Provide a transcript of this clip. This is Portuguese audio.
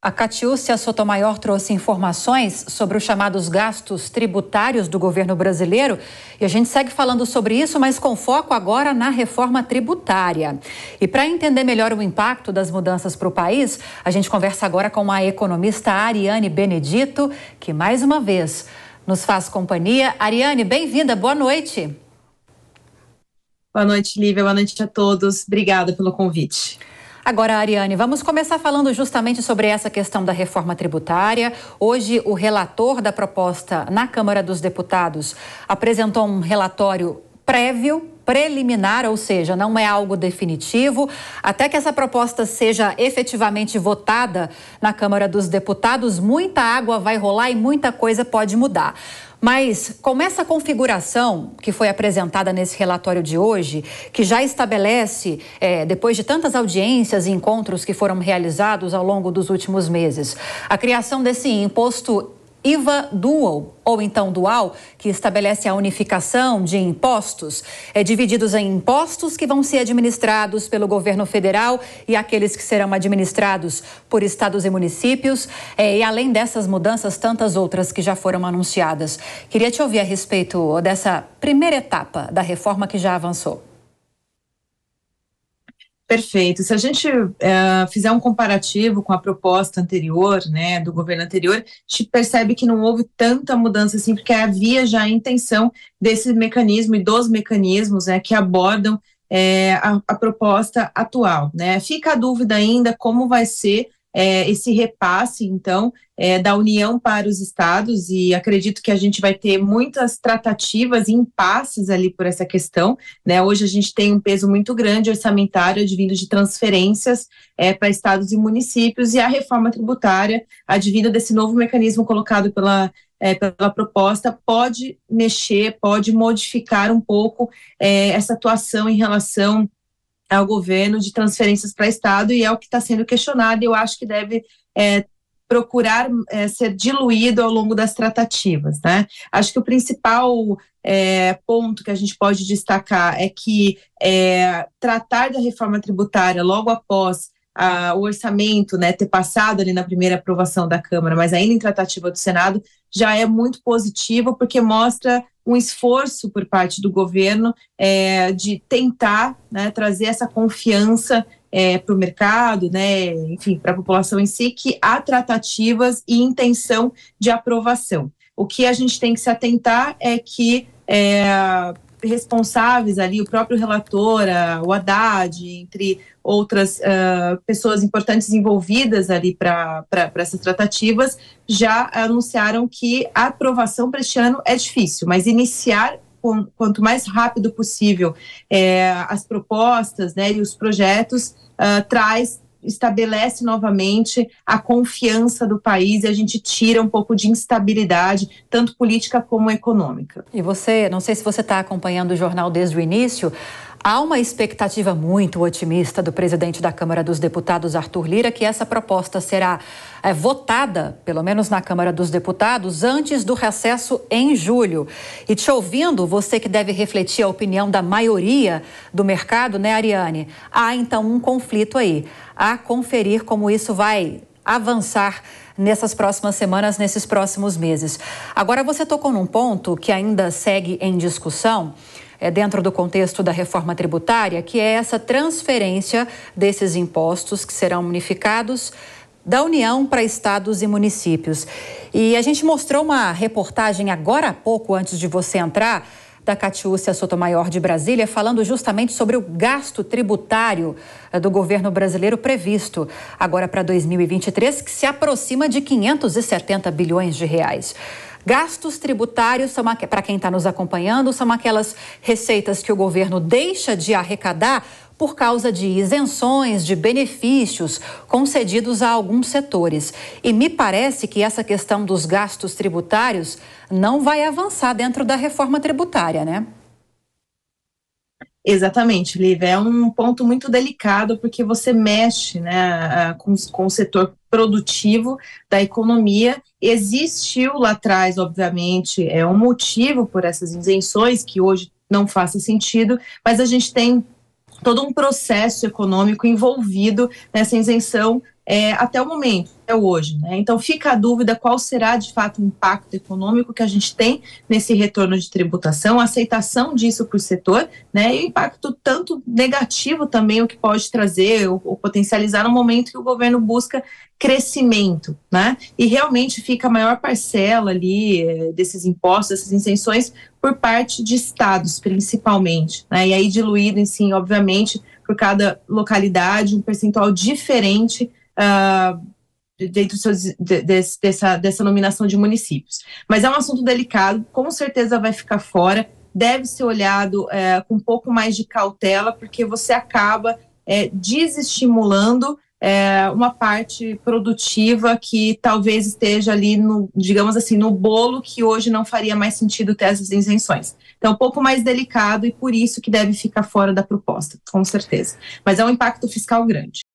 A Catiúcia Sotomayor trouxe informações sobre os chamados gastos tributários do governo brasileiro e a gente segue falando sobre isso, mas com foco agora na reforma tributária. E para entender melhor o impacto das mudanças para o país, a gente conversa agora com a economista Ariane Benedito, que mais uma vez nos faz companhia. Ariane, bem-vinda, boa noite. Boa noite, Lívia, boa noite a todos. Obrigada pelo convite. Agora, Ariane, vamos começar falando justamente sobre essa questão da reforma tributária. Hoje, o relator da proposta na Câmara dos Deputados apresentou um relatório prévio preliminar, ou seja, não é algo definitivo. Até que essa proposta seja efetivamente votada na Câmara dos Deputados, muita água vai rolar e muita coisa pode mudar. Mas com essa configuração que foi apresentada nesse relatório de hoje, que já estabelece, é, depois de tantas audiências e encontros que foram realizados ao longo dos últimos meses, a criação desse imposto IVA Dual, ou então Dual, que estabelece a unificação de impostos, é divididos em impostos que vão ser administrados pelo governo federal e aqueles que serão administrados por estados e municípios. É, e além dessas mudanças, tantas outras que já foram anunciadas. Queria te ouvir a respeito dessa primeira etapa da reforma que já avançou. Perfeito. Se a gente eh, fizer um comparativo com a proposta anterior, né, do governo anterior, a gente percebe que não houve tanta mudança assim, porque havia já a intenção desse mecanismo e dos mecanismos né, que abordam é, a, a, proposta atual. Né? Fica a dúvida ainda como vai ser é, esse repasse, então, é, da União para os estados, e acredito que a gente vai ter muitas tratativas e impasses ali por essa questão. Né? Hoje a gente tem um peso muito grande orçamentário advindo de transferências é, para estados e municípios, e a reforma tributária, advindo desse novo mecanismo colocado pela é, pela proposta, pode mexer, pode modificar um pouco é, essa atuação em relação ao é governo de transferências para Estado e é o que está sendo questionado e eu acho que deve é, procurar é, ser diluído ao longo das tratativas. Né? Acho que o principal é, ponto que a gente pode destacar é que é, tratar da reforma tributária logo após a, o orçamento né, ter passado ali na primeira aprovação da Câmara, mas ainda em tratativa do Senado, já é muito positivo porque mostra um esforço por parte do governo é, de tentar né, trazer essa confiança é, para o mercado, né, enfim, para a população em si, que há tratativas e intenção de aprovação. O que a gente tem que se atentar é que é, responsáveis ali, o próprio relator, o Haddad, entre outras uh, pessoas importantes envolvidas ali para essas tratativas, já anunciaram que a aprovação para este ano é difícil, mas iniciar com, quanto mais rápido possível é, as propostas né, e os projetos uh, traz estabelece novamente a confiança do país e a gente tira um pouco de instabilidade, tanto política como econômica. E você, não sei se você está acompanhando o jornal desde o início, Há uma expectativa muito otimista do presidente da Câmara dos Deputados, Arthur Lira, que essa proposta será é, votada, pelo menos na Câmara dos Deputados, antes do recesso em julho. E te ouvindo, você que deve refletir a opinião da maioria do mercado, né, Ariane? Há então um conflito aí. A conferir como isso vai avançar nessas próximas semanas, nesses próximos meses. Agora, você tocou num ponto que ainda segue em discussão é, dentro do contexto da reforma tributária, que é essa transferência desses impostos que serão unificados da União para estados e municípios. E a gente mostrou uma reportagem agora há pouco, antes de você entrar, da Catiúcia Sotomayor de Brasília, falando justamente sobre o gasto tributário eh, do governo brasileiro previsto agora para 2023, que se aproxima de 570 bilhões de reais. Gastos tributários, são para quem está nos acompanhando, são aquelas receitas que o governo deixa de arrecadar por causa de isenções, de benefícios concedidos a alguns setores. E me parece que essa questão dos gastos tributários não vai avançar dentro da reforma tributária, né? Exatamente, Lívia. É um ponto muito delicado porque você mexe né, com, com o setor produtivo da economia. Existiu lá atrás, obviamente, é um motivo por essas isenções que hoje não faça sentido, mas a gente tem todo um processo econômico envolvido nessa isenção é, até o momento, até hoje. Né? Então fica a dúvida qual será de fato o impacto econômico que a gente tem nesse retorno de tributação, a aceitação disso para o setor, né? e o impacto tanto negativo também, o que pode trazer ou, ou potencializar no momento que o governo busca crescimento, né? E realmente fica a maior parcela ali é, desses impostos, dessas isenções, por parte de estados, principalmente, né? E aí diluído, sim, obviamente, por cada localidade, um percentual diferente ah, dentro seus, de, dessa, dessa nominação de municípios. Mas é um assunto delicado, com certeza vai ficar fora, deve ser olhado é, com um pouco mais de cautela, porque você acaba é, desestimulando é, uma parte produtiva que talvez esteja ali no, digamos assim, no bolo que hoje não faria mais sentido ter essas isenções. Então, um pouco mais delicado e por isso que deve ficar fora da proposta, com certeza. Mas é um impacto fiscal grande.